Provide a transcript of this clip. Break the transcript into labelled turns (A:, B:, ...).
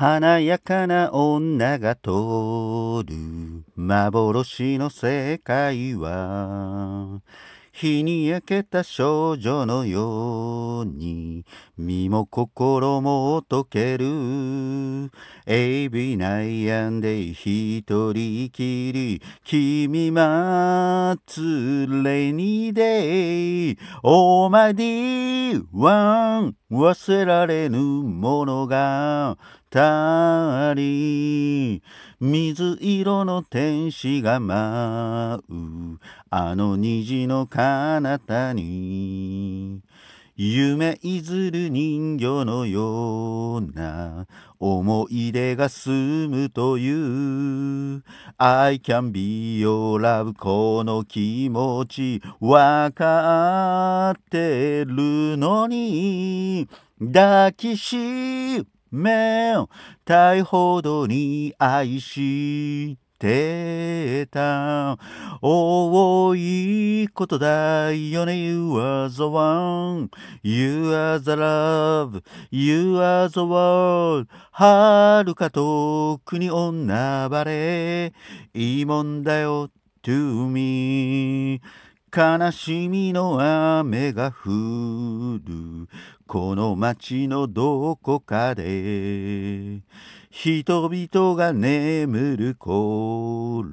A: 華やかな女が通る幻の世界は日に焼けた少女のように身も心も溶けるエビ悩んで一人きり君つれにでおまでは忘れられぬものがたり水色の天使が舞うあの虹の彼方に夢いずる人魚のような思い出が済むという I can be your love この気持ちわかってるのに抱きしめたいほどに愛しててた多いことだよね You are the one You are the love You are the world はるか遠くに女ばれいいもんだよ to me 悲しみの雨が降るこの街のどこかで人々が眠る頃